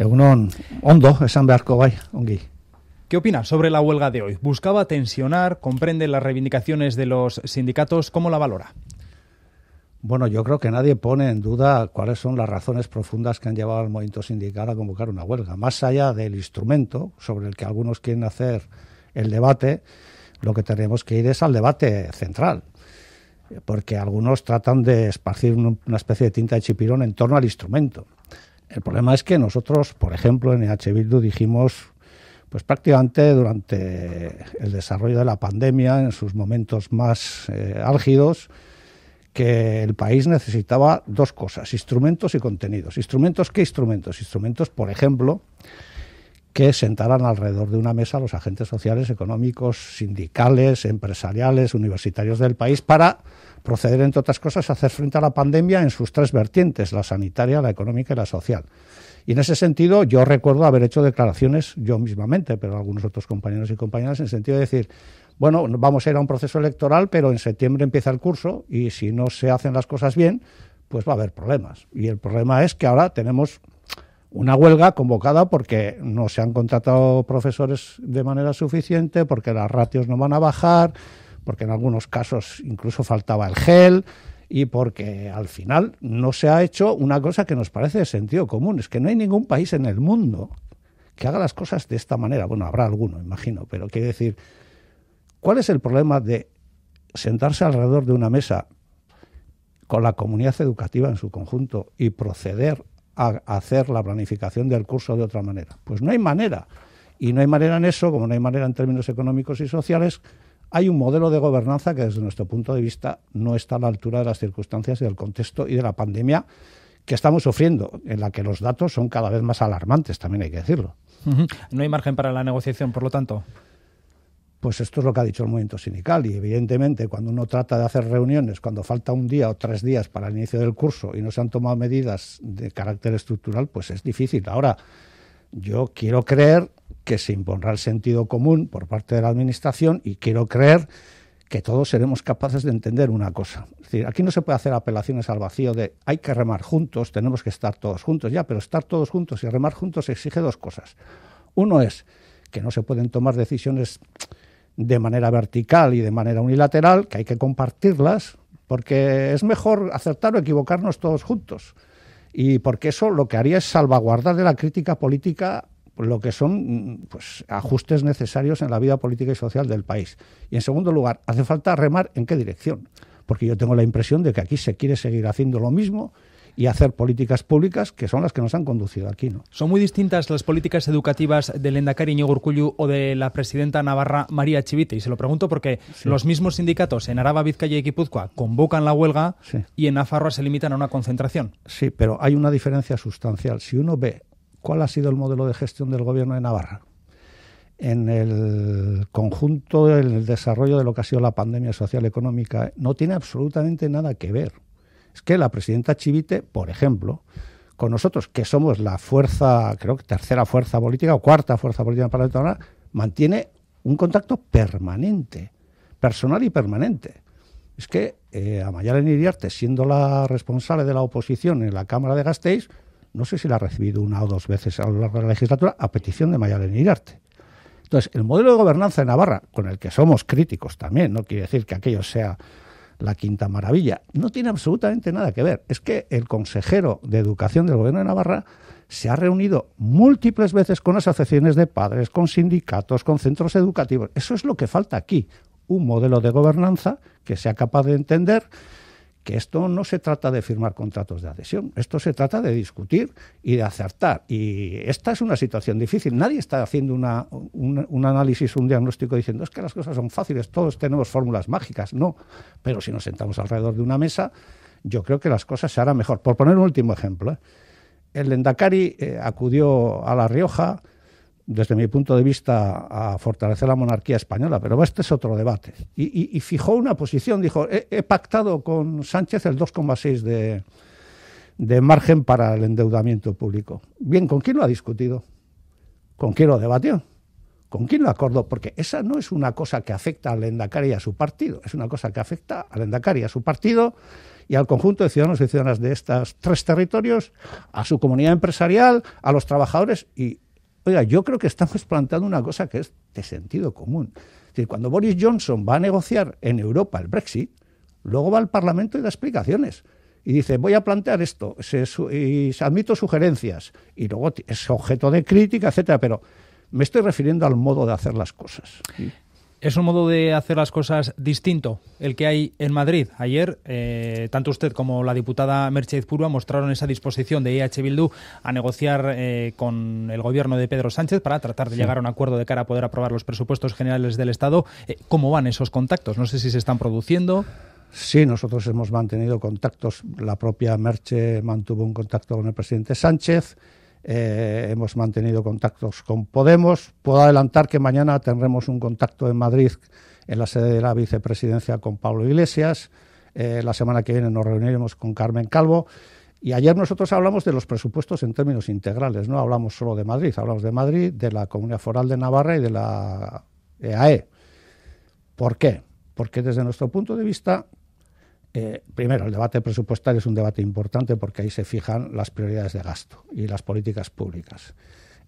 Egunon, ondo, esan beharko bai, ongi. ¿Qué opina sobre la huelga de hoy? ¿Buscaba tensionar? ¿Comprende las reivindicaciones de los sindicatos? ¿Cómo la valora? Bueno, yo creo que nadie pone en duda cuáles son las razones profundas que han llevado al movimiento sindical a convocar una huelga. Más allá del instrumento sobre el que algunos quieren hacer el debate, lo que tenemos que ir es al debate central. Porque algunos tratan de esparcir una especie de tinta de chipirón en torno al instrumento. El problema es que nosotros, por ejemplo, en EH Bildu dijimos, pues prácticamente durante el desarrollo de la pandemia, en sus momentos más eh, álgidos, que el país necesitaba dos cosas, instrumentos y contenidos. ¿Instrumentos qué instrumentos? Instrumentos, por ejemplo, que sentaran alrededor de una mesa los agentes sociales, económicos, sindicales, empresariales, universitarios del país para proceder, entre otras cosas, a hacer frente a la pandemia en sus tres vertientes, la sanitaria, la económica y la social. Y en ese sentido, yo recuerdo haber hecho declaraciones yo mismamente, pero algunos otros compañeros y compañeras, en el sentido de decir, bueno, vamos a ir a un proceso electoral, pero en septiembre empieza el curso y si no se hacen las cosas bien, pues va a haber problemas. Y el problema es que ahora tenemos una huelga convocada porque no se han contratado profesores de manera suficiente, porque las ratios no van a bajar, porque en algunos casos incluso faltaba el gel y porque al final no se ha hecho una cosa que nos parece de sentido común, es que no hay ningún país en el mundo que haga las cosas de esta manera. Bueno, habrá alguno, imagino, pero quiero decir, ¿cuál es el problema de sentarse alrededor de una mesa con la comunidad educativa en su conjunto y proceder a hacer la planificación del curso de otra manera? Pues no hay manera. Y no hay manera en eso, como no hay manera en términos económicos y sociales, hay un modelo de gobernanza que desde nuestro punto de vista no está a la altura de las circunstancias y del contexto y de la pandemia que estamos sufriendo, en la que los datos son cada vez más alarmantes, también hay que decirlo. No hay margen para la negociación, por lo tanto. Pues esto es lo que ha dicho el movimiento sindical y evidentemente cuando uno trata de hacer reuniones, cuando falta un día o tres días para el inicio del curso y no se han tomado medidas de carácter estructural, pues es difícil. Ahora, yo quiero creer que se impondrá el sentido común por parte de la Administración y quiero creer que todos seremos capaces de entender una cosa. Es decir, aquí no se puede hacer apelaciones al vacío de hay que remar juntos, tenemos que estar todos juntos, ya, pero estar todos juntos y remar juntos exige dos cosas. Uno es que no se pueden tomar decisiones de manera vertical y de manera unilateral, que hay que compartirlas, porque es mejor acertar o equivocarnos todos juntos. Y porque eso lo que haría es salvaguardar de la crítica política lo que son pues, ajustes necesarios en la vida política y social del país. Y en segundo lugar, hace falta remar en qué dirección, porque yo tengo la impresión de que aquí se quiere seguir haciendo lo mismo y hacer políticas públicas que son las que nos han conducido aquí. ¿no? Son muy distintas las políticas educativas del Endacari Íñigo o de la presidenta navarra María Chivite. Y se lo pregunto porque los mismos sindicatos en Araba, Vizcaya y Guipúzcoa convocan la huelga y en Nafarroa se limitan a una concentración. Sí, pero hay una diferencia sustancial. Si uno ve cuál ha sido el modelo de gestión del gobierno de Navarra en el conjunto del desarrollo de lo que ha sido la pandemia social económica no tiene absolutamente nada que ver. Es que la presidenta Chivite, por ejemplo, con nosotros, que somos la fuerza, creo que tercera fuerza política o cuarta fuerza política para mantiene un contacto permanente, personal y permanente. Es que eh, a Mayalen Iriarte, siendo la responsable de la oposición en la Cámara de Gasteiz, no sé si la ha recibido una o dos veces a lo largo de la legislatura, a petición de Mayalen Irarte. Entonces, el modelo de gobernanza de Navarra, con el que somos críticos también, no quiere decir que aquello sea la quinta maravilla, no tiene absolutamente nada que ver. Es que el consejero de Educación del Gobierno de Navarra se ha reunido múltiples veces con asociaciones de padres, con sindicatos, con centros educativos. Eso es lo que falta aquí, un modelo de gobernanza que sea capaz de entender que esto no se trata de firmar contratos de adhesión, esto se trata de discutir y de acertar. Y esta es una situación difícil. Nadie está haciendo una, un, análisis, un diagnóstico diciendo es que las cosas son fáciles, todos tenemos fórmulas mágicas. No, pero si nos sentamos alrededor de una mesa, yo creo que las cosas se harán mejor. Por poner un último ejemplo, ¿eh? el Lendakari eh, acudió a La Rioja desde mi punto de vista, a fortalecer la monarquía española, pero este es otro debate. Y, fijó una posición, dijo, he, pactado con Sánchez el 2,6 de, de margen para el endeudamiento público. Bien, ¿con quién lo ha discutido? ¿Con quién lo debatió? ¿Con quién lo acordó? Porque esa no es una cosa que afecta al Endacari y a su partido, es una cosa que afecta al Endacari y a su partido y al conjunto de ciudadanos y ciudadanas de estos tres territorios, a su comunidad empresarial, a los trabajadores y Oiga, yo creo que estamos planteando una cosa que es de sentido común. Es decir, cuando Boris Johnson va a negociar en Europa el Brexit, luego va al Parlamento y da explicaciones. Y dice, voy a plantear esto, se, y admito sugerencias. Y luego es objeto de crítica, etcétera, pero me estoy refiriendo al modo de hacer las cosas. Eh, ¿Es un modo de hacer las cosas distinto el que hay en Madrid? Ayer, eh, tanto usted como la diputada Merche Purva mostraron esa disposición de IH e Bildu a negociar eh, con el gobierno de Pedro Sánchez para tratar de llegar a un acuerdo de cara a poder aprobar los presupuestos generales del Estado. Eh, ¿Cómo van esos contactos? No sé si se están produciendo. Sí, nosotros hemos mantenido contactos. La propia Merche mantuvo un contacto con el presidente Sánchez eh, hemos mantenido contactos con Podemos. Puedo adelantar que mañana tendremos un contacto en Madrid, en la sede de la vicepresidencia, con Pablo Iglesias. Eh, la semana que viene nos reuniremos con Carmen Calvo. Y ayer nosotros hablamos de los presupuestos en términos integrales, no hablamos solo de Madrid, hablamos de Madrid, de la Comunidad Foral de Navarra y de la EAE. E. ¿Por qué? Porque desde nuestro punto de vista eh, primero, el debate presupuestario es un debate importante porque ahí se fijan las prioridades de gasto y las políticas públicas.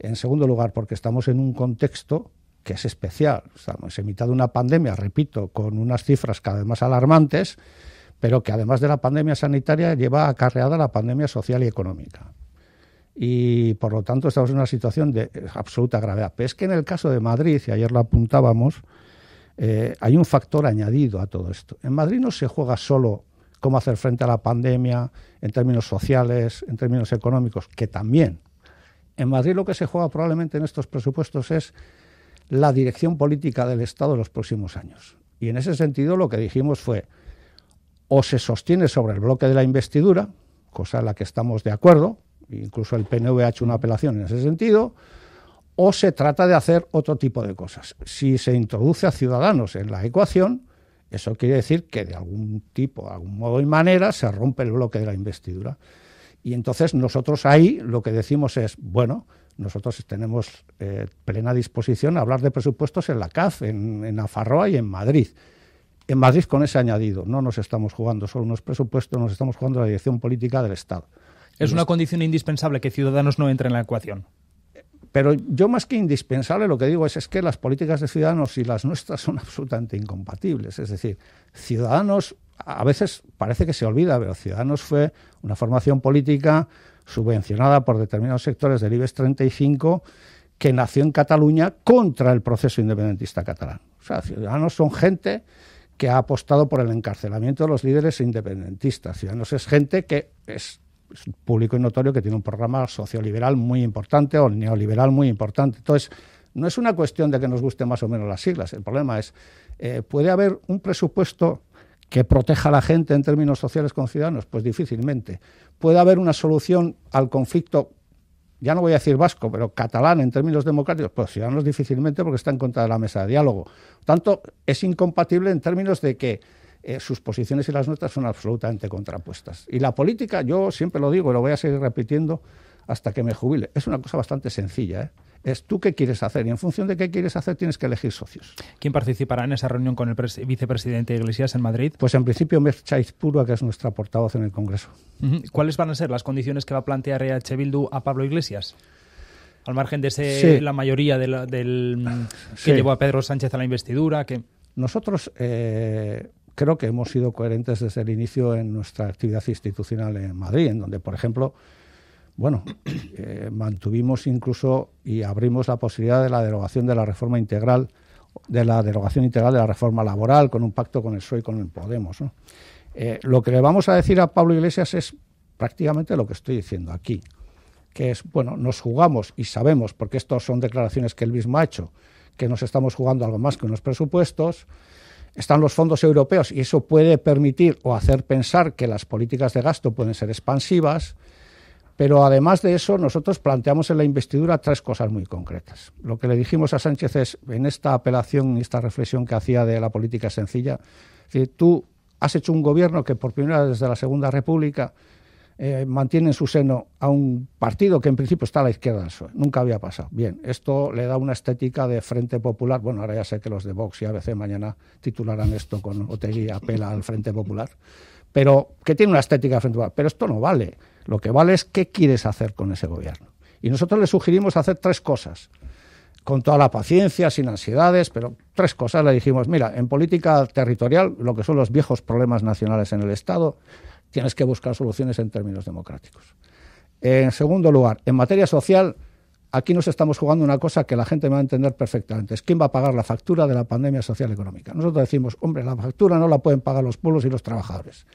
En segundo lugar, porque estamos en un contexto que es especial. Estamos en mitad de una pandemia, repito, con unas cifras cada vez más alarmantes, pero que además de la pandemia sanitaria lleva acarreada la pandemia social y económica. Y por lo tanto estamos en una situación de absoluta gravedad. Pero es que en el caso de Madrid, y ayer lo apuntábamos, eh, hay un factor añadido a todo esto. En Madrid no se juega solo cómo hacer frente a la pandemia en términos sociales, en términos económicos, que también. En Madrid lo que se juega probablemente en estos presupuestos es la dirección política del Estado en los próximos años. Y en ese sentido lo que dijimos fue, o se sostiene sobre el bloque de la investidura, cosa en la que estamos de acuerdo, incluso el PNV ha hecho una apelación en ese sentido, o se trata de hacer otro tipo de cosas. Si se introduce a ciudadanos en la ecuación, eso quiere decir que de algún tipo, de algún modo y manera, se rompe el bloque de la investidura. Y entonces nosotros ahí lo que decimos es, bueno, nosotros tenemos eh, plena disposición a hablar de presupuestos en la CAF, en, en Afarroa y en Madrid. En Madrid con ese añadido, no nos estamos jugando solo unos presupuestos, nos estamos jugando la dirección política del Estado. Es una condición indispensable que Ciudadanos no entren en la ecuación. Pero yo más que indispensable lo que digo es, es que las políticas de ciudadanos y las nuestras son absolutamente incompatibles. Es decir, ciudadanos a veces parece que se olvida, pero Ciudadanos fue una formación política subvencionada por determinados sectores del IBEX 35 que nació en Cataluña contra el proceso independentista catalán. O sea, Ciudadanos son gente que ha apostado por el encarcelamiento de los líderes independentistas. Ciudadanos es gente que es público y notorio que tiene un programa socioliberal muy importante o neoliberal muy importante. Entonces, no es una cuestión de que nos gusten más o menos las siglas. El problema es, eh, ¿puede haber un presupuesto que proteja a la gente en términos sociales con ciudadanos? Pues difícilmente. ¿Puede haber una solución al conflicto, ya no voy a decir vasco, pero catalán en términos democráticos? Pues ciudadanos difícilmente porque está en contra de la mesa de diálogo. Por Tanto, es incompatible en términos de que eh, sus posiciones y las nuestras son absolutamente contrapuestas. Y la política, yo siempre lo digo y lo voy a seguir repitiendo hasta que me jubile, es una cosa bastante sencilla. ¿eh? es tú qué quieres hacer y en función de qué quieres hacer tienes que elegir socios. ¿Quién participará en esa reunión con el vicepresidente Iglesias en Madrid? Pues en principio Merchaiz Purua, que es nuestra portavoz en el Congreso. ¿Cuáles van a ser las condiciones que va a plantear EH Bildu a Pablo Iglesias? Al margen de la mayoría del ah, que llevó a Pedro Sánchez a la investidura. Que... Nosotros eh, creo que hemos sido coherentes desde el inicio en nuestra actividad institucional en Madrid, en donde, por ejemplo, bueno, eh, mantuvimos incluso y abrimos la posibilidad de la derogación de la reforma integral, de la derogación integral de la reforma laboral, con un pacto con el PSOE y con el Podemos. Eh, lo que le vamos a decir a Pablo Iglesias es prácticamente lo que estoy diciendo aquí, que es, bueno, nos jugamos y sabemos, porque estas son declaraciones que él mismo ha hecho, que nos estamos jugando algo más que unos presupuestos, están los fondos europeos y eso puede permitir o hacer pensar que las políticas de gasto pueden ser expansivas, pero además de eso nosotros planteamos en la investidura tres cosas muy concretas. Lo que le dijimos a Sánchez es, en esta apelación, en esta reflexión que hacía de la política sencilla, es tú has hecho un gobierno que por primera vez desde la Segunda República eh, mantiene en su seno a un partido que en principio está a la izquierda del e. Nunca había pasado. Bien, esto le da una estética de Frente Popular. Bueno, ahora ya sé que los de Vox y ABC mañana titularán esto con Otegui apela al Frente Popular. Pero que tiene una estética de Frente Popular. Pero esto no vale. Lo que vale es qué quieres hacer con ese gobierno. Y nosotros le sugerimos hacer tres cosas. Con toda la paciencia, sin ansiedades, pero tres cosas le dijimos. Mira, en política territorial, lo que son los viejos problemas nacionales en el Estado, tienes que buscar soluciones en términos democráticos. En segundo lugar, en materia social, aquí nos estamos jugando una cosa que la gente me va a entender perfectamente. Es quién va a pagar la factura de la pandemia social económica. Nosotros decimos, hombre, la factura no la pueden pagar los pueblos y los trabajadores.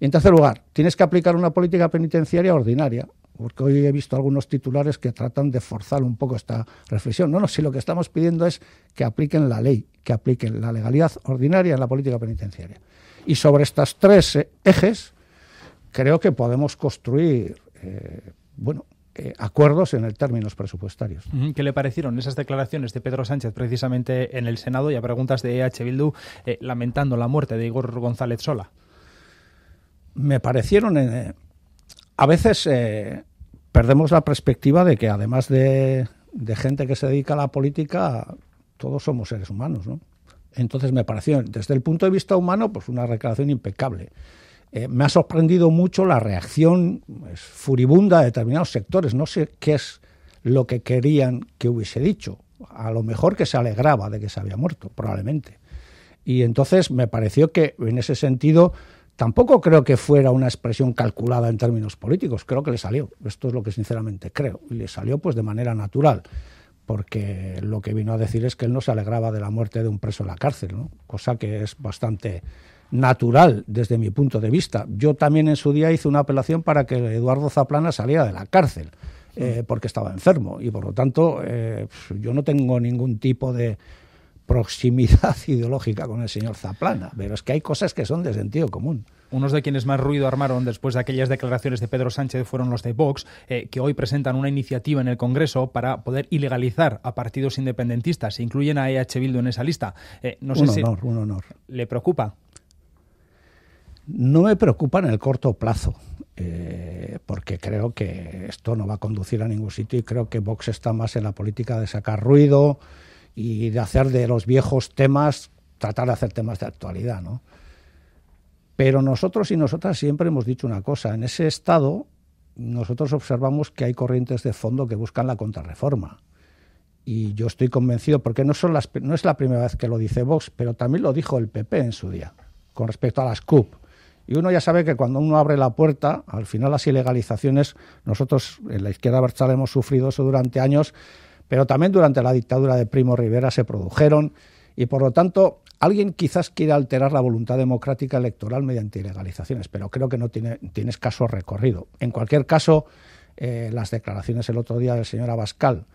Y en tercer lugar, tienes que aplicar una política penitenciaria ordinaria, porque hoy he visto algunos titulares que tratan de forzar un poco esta reflexión. No, no, si lo que estamos pidiendo es que apliquen la ley, que apliquen la legalidad ordinaria en la política penitenciaria. Y sobre estos tres eh, ejes, creo que podemos construir, eh, bueno, eh, acuerdos en el términos presupuestarios. ¿Qué le parecieron esas declaraciones de Pedro Sánchez precisamente en el Senado y a preguntas de e EH Bildu lamentando la muerte de Igor González Sola? Me parecieron... Eh, a veces perdemos la perspectiva de que además de, gente que se dedica a la política, todos somos seres humanos, ¿no? Entonces me pareció, desde el punto de vista humano, pues una declaración impecable. Eh, me ha sorprendido mucho la reacción pues, furibunda de determinados sectores. No sé qué es lo que querían que hubiese dicho. A lo mejor que se alegraba de que se había muerto, probablemente. Y entonces me pareció que en ese sentido tampoco creo que fuera una expresión calculada en términos políticos, creo que le salió, esto es lo que sinceramente creo, y le salió pues de manera natural, porque lo que vino a decir es que él no se alegraba de la muerte de un preso en la cárcel, cosa que es bastante natural desde mi punto de vista. Yo también en su día hice una apelación para que Eduardo Zaplana saliera de la cárcel. Eh, mm. porque estaba enfermo y por lo tanto eh, yo no tengo ningún tipo de proximidad ideológica con el señor Zaplana, pero es que hay cosas que son de sentido común. Unos de quienes más ruido armaron después de aquellas declaraciones de Pedro Sánchez fueron los de Vox, eh, que hoy presentan una iniciativa en el Congreso para poder ilegalizar a partidos independentistas. incluyen a EH Bildu en esa lista. no sé un honor, un honor. ¿Le preocupa? No me preocupa en el corto plazo, eh, porque creo que esto no va a conducir a ningún sitio y creo que Vox está más en la política de sacar ruido y de hacer de los viejos temas, tratar de hacer temas de actualidad, Pero nosotros y nosotras siempre hemos dicho una cosa, en ese estado nosotros observamos que hay corrientes de fondo que buscan la contrarreforma. Y yo estoy convencido, porque no, son no es la primera vez que lo dice Vox, pero también lo dijo el PP en su día, con respecto a las CUP. Y uno ya sabe que cuando uno abre la puerta, al final las ilegalizaciones, nosotros en la izquierda abertzale hemos sufrido eso durante años, pero también durante la dictadura de Primo Rivera se produjeron y por lo tanto alguien quizás quiera alterar la voluntad democrática electoral mediante ilegalizaciones, pero creo que no tiene, tienes escaso recorrido. En cualquier caso, eh, las declaraciones el otro día del señor Abascal,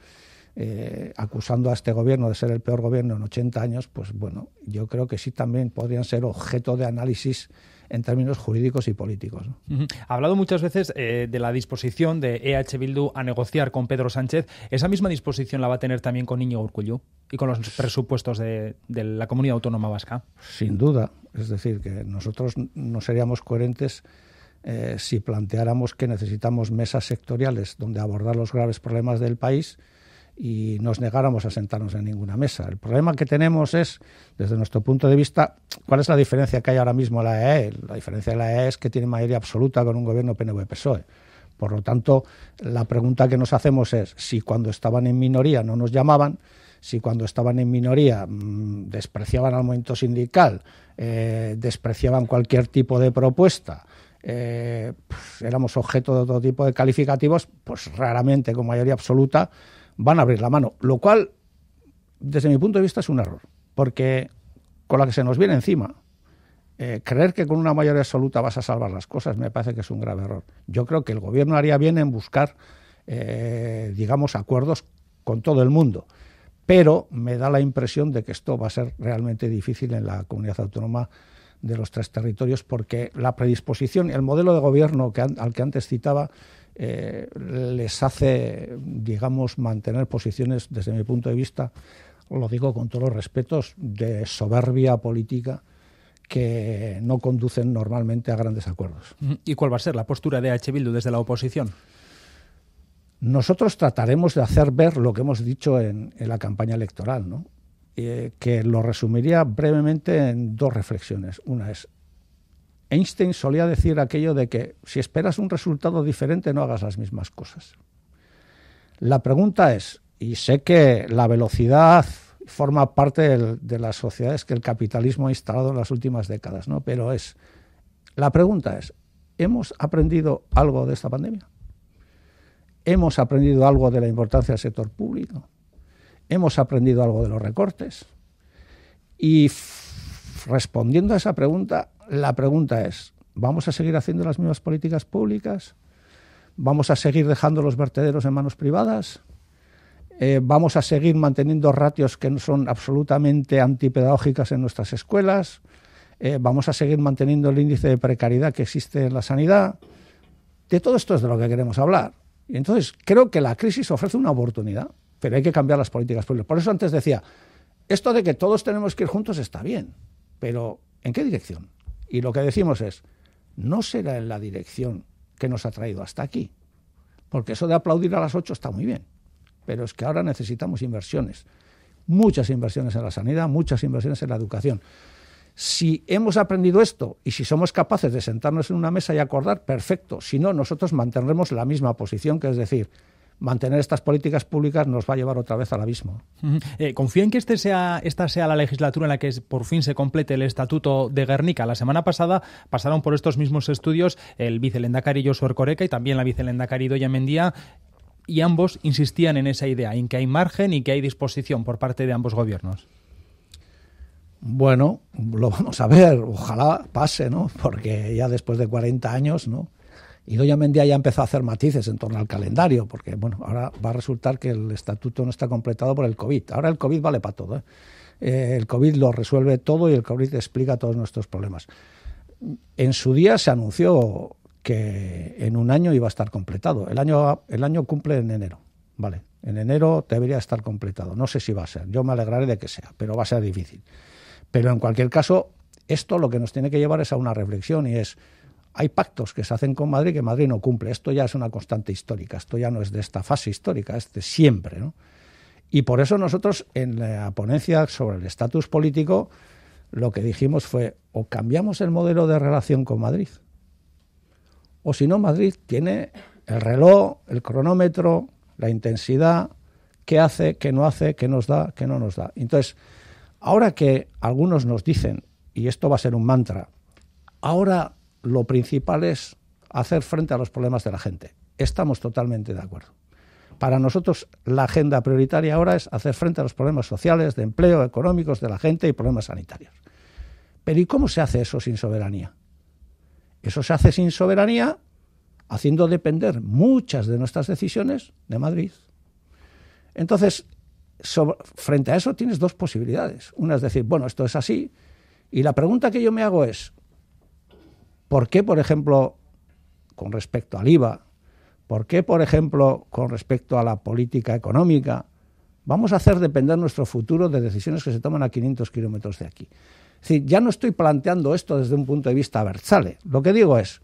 eh, acusando a este gobierno de ser el peor gobierno en 80 años, pues bueno, yo creo que sí también podrían ser objeto de análisis en términos jurídicos y políticos. Ha hablado muchas veces eh, de la disposición de EH Bildu a negociar con Pedro Sánchez. ¿Esa misma disposición la va a tener también con Niño Urcullú y con los presupuestos de, la comunidad autónoma vasca? Sin duda. Es decir, que nosotros no seríamos coherentes. Eh, si planteáramos que necesitamos mesas sectoriales donde abordar los graves problemas del país y nos negáramos a sentarnos en ninguna mesa. El problema que tenemos es, desde nuestro punto de vista, ¿cuál es la diferencia que hay ahora mismo en la EE? E? La diferencia de la EE e es que tiene mayoría absoluta con un gobierno PNV-PSOE. Por lo tanto, la pregunta que nos hacemos es si cuando estaban en minoría no nos llamaban, si cuando estaban en minoría mm, despreciaban al movimiento sindical, eh, despreciaban cualquier tipo de propuesta, eh, éramos objeto de otro tipo de calificativos, pues raramente con mayoría absoluta van a abrir la mano, lo cual, desde mi punto de vista, es un error, porque con la que se nos viene encima, eh, creer que con una mayoría absoluta vas a salvar las cosas me parece que es un grave error. Yo creo que el gobierno haría bien en buscar, eh, digamos, acuerdos con todo el mundo, pero me da la impresión de que esto va a ser realmente difícil en la comunidad autónoma de los tres territorios porque la predisposición, y el modelo de gobierno que, al que antes citaba, eh, les hace, digamos, mantener posiciones, desde mi punto de vista, lo digo con todos los respetos, de soberbia política que no conducen normalmente a grandes acuerdos. ¿Y cuál va a ser la postura de H. Bildu desde la oposición? Nosotros trataremos de hacer ver lo que hemos dicho en, la campaña electoral, ¿no? Eh, que lo resumiría brevemente en dos reflexiones. Una es, Einstein solía decir aquello de que si esperas un resultado diferente no hagas las mismas cosas. La pregunta es, y sé que la velocidad forma parte de las sociedades que el capitalismo ha instalado en las últimas décadas, ¿no? Pero es la pregunta es, ¿hemos aprendido algo de esta pandemia? ¿Hemos aprendido algo de la importancia del sector público? ¿Hemos aprendido algo de los recortes? Y respondiendo a esa pregunta, la pregunta es, ¿vamos a seguir haciendo las mismas políticas públicas? ¿Vamos a seguir dejando los vertederos en manos privadas? Eh, ¿Vamos a seguir manteniendo ratios que no son absolutamente antipedagógicas en nuestras escuelas? Eh, ¿Vamos a seguir manteniendo el índice de precariedad que existe en la sanidad? De todo esto es de lo que queremos hablar. Y entonces creo que la crisis ofrece una oportunidad, pero hay que cambiar las políticas públicas. Por eso antes decía, esto de que todos tenemos que ir juntos está bien, pero, ¿en qué dirección? Y lo que decimos es, no será en la dirección que nos ha traído hasta aquí. Porque eso de aplaudir a las 8 está muy bien. Pero es que ahora necesitamos inversiones. Muchas inversiones en la sanidad, muchas inversiones en la educación. Si hemos aprendido esto y si somos capaces de sentarnos en una mesa y acordar, perfecto. Si no, nosotros mantendremos la misma posición, que es decir, mantener estas políticas públicas nos va a llevar otra vez al abismo. Eh, confía en que este esta sea la legislatura en la que por fin se complete el Estatuto de Guernica. La semana pasada pasaron por estos mismos estudios el vicelendacari Josué Coreca y también la vicelendacari Doña Mendía y ambos insistían en esa idea, en que hay margen y que hay disposición por parte de ambos gobiernos. Bueno, lo vamos a ver, ojalá pase, ¿no? Porque ya después de 40 años, ¿no? Y Goya Mendía ya empezó a hacer matices en torno al calendario, porque bueno, ahora va a resultar que el estatuto no está completado por el COVID. Ahora el COVID vale para todo. ¿eh? Eh, el COVID lo resuelve todo y el COVID explica todos nuestros problemas. En su día se anunció que en un año iba a estar completado. El año, el año cumple en enero. Vale, en enero debería estar completado. No sé si va a ser. Yo me alegraré de que sea, pero va a ser difícil. Pero en cualquier caso, esto lo que nos tiene que llevar es a una reflexión y es hay pactos que se hacen con Madrid que Madrid no cumple. Esto ya es una constante histórica, esto ya no es de esta fase histórica, es de siempre. ¿no? Y por eso nosotros en la ponencia sobre el estatus político lo que dijimos fue o cambiamos el modelo de relación con Madrid, o si no, Madrid tiene el reloj, el cronómetro, la intensidad, qué hace, qué no hace, qué nos da, qué no nos da. Entonces, ahora que algunos nos dicen, y esto va a ser un mantra, ahora lo principal es hacer frente a los problemas de la gente. Estamos totalmente de acuerdo. Para nosotros la agenda prioritaria ahora es hacer frente a los problemas sociales, de empleo, económicos de la gente y problemas sanitarios. Pero ¿y cómo se hace eso sin soberanía? Eso se hace sin soberanía haciendo depender muchas de nuestras decisiones de Madrid. Entonces, frente a eso tienes dos posibilidades. Una es decir, bueno, esto es así. Y la pregunta que yo me hago es, ¿Por qué, por ejemplo, con respecto al IVA? ¿Por qué, por ejemplo, con respecto a la política económica? Vamos a hacer depender nuestro futuro de decisiones que se toman a 500 kilómetros de aquí. Es decir, ya no estoy planteando esto desde un punto de vista versale. Lo que digo es,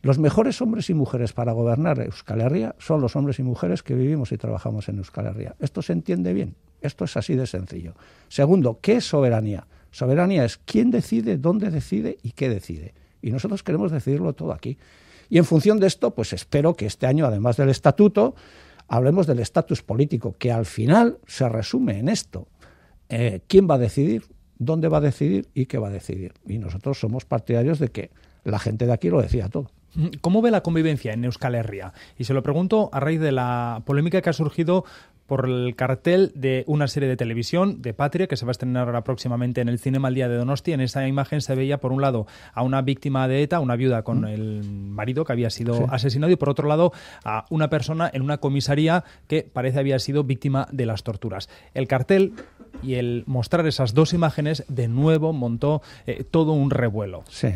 los mejores hombres y mujeres para gobernar Euskal Herria son los hombres y mujeres que vivimos y trabajamos en Euskal Herria. Esto se entiende bien. Esto es así de sencillo. Segundo, ¿qué es soberanía? Soberanía es quién decide, dónde decide y qué decide. Y nosotros queremos decidirlo todo aquí. Y en función de esto, pues espero que este año, además del estatuto, hablemos del estatus político, que al final se resume en esto. Eh, ¿Quién va a decidir? ¿Dónde va a decidir? ¿Y qué va a decidir? Y nosotros somos partidarios de que la gente de aquí lo decida todo. ¿Cómo ve la convivencia en Euskal Herria? Y se lo pregunto a raíz de la polémica que ha surgido por el cartel de una serie de televisión de Patria que se va a estrenar ahora próximamente en el Cinema el Día de Donosti. En esa imagen se veía, por un lado, a una víctima de ETA, una viuda con el marido que había sido asesinado, y por otro lado, a una persona en una comisaría que parece había sido víctima de las torturas. El cartel y el mostrar esas dos imágenes de nuevo montó eh, todo un revuelo. Sí.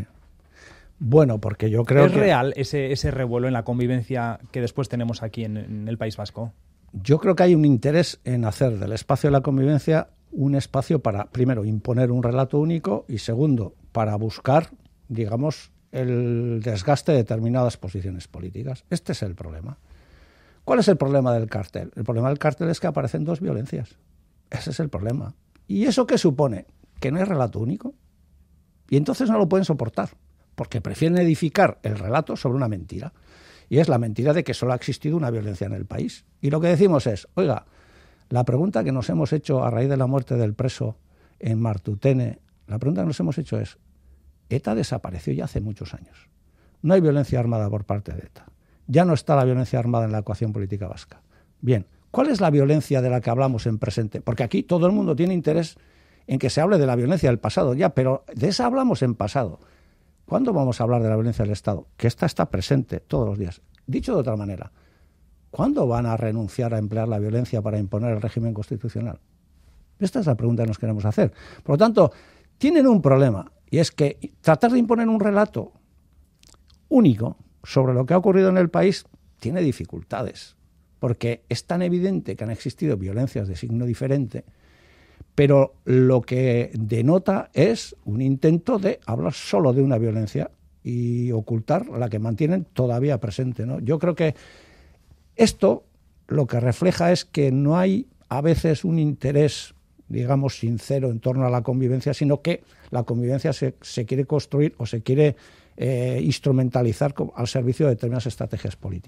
Bueno, porque yo creo ¿Es real ese, revuelo en la convivencia que después tenemos aquí en el País Vasco? yo creo que hay un interés en hacer del espacio de la convivencia un espacio para, primero, imponer un relato único y, segundo, para buscar, digamos, el desgaste de determinadas posiciones políticas. Este es el problema. ¿Cuál es el problema del cartel? El problema del cartel es que aparecen dos violencias. Ese es el problema. ¿Y eso qué supone? Que no hay relato único. Y entonces no lo pueden soportar, porque prefieren edificar el relato sobre una mentira y es la mentira de que solo ha existido una violencia en el país. Y lo que decimos es, oiga, la pregunta que nos hemos hecho a raíz de la muerte del preso en Martutene, la pregunta que nos hemos hecho es, ETA desapareció ya hace muchos años. No hay violencia armada por parte de ETA. Ya no está la violencia armada en la ecuación política vasca. Bien, ¿cuál es la violencia de la que hablamos en presente? Porque aquí todo el mundo tiene interés en que se hable de la violencia del pasado ya, pero de esa hablamos en pasado. ¿Cuándo vamos a hablar de la violencia del Estado? Que esta está presente todos los días. Dicho de otra manera, ¿cuándo van a renunciar a emplear la violencia para imponer el régimen constitucional? Esta es la pregunta que nos queremos hacer. Por lo tanto, tienen un problema y es que tratar de imponer un relato único sobre lo que ha ocurrido en el país tiene dificultades, porque es tan evidente que han existido violencias de signo diferente pero lo que denota es un intento de hablar solo de una violencia y ocultar la que mantienen todavía presente. ¿no? Yo creo que esto lo que refleja es que no hay a veces un interés, digamos, sincero en torno a la convivencia, sino que la convivencia se, quiere construir o se quiere eh, instrumentalizar al servicio de determinadas estrategias políticas.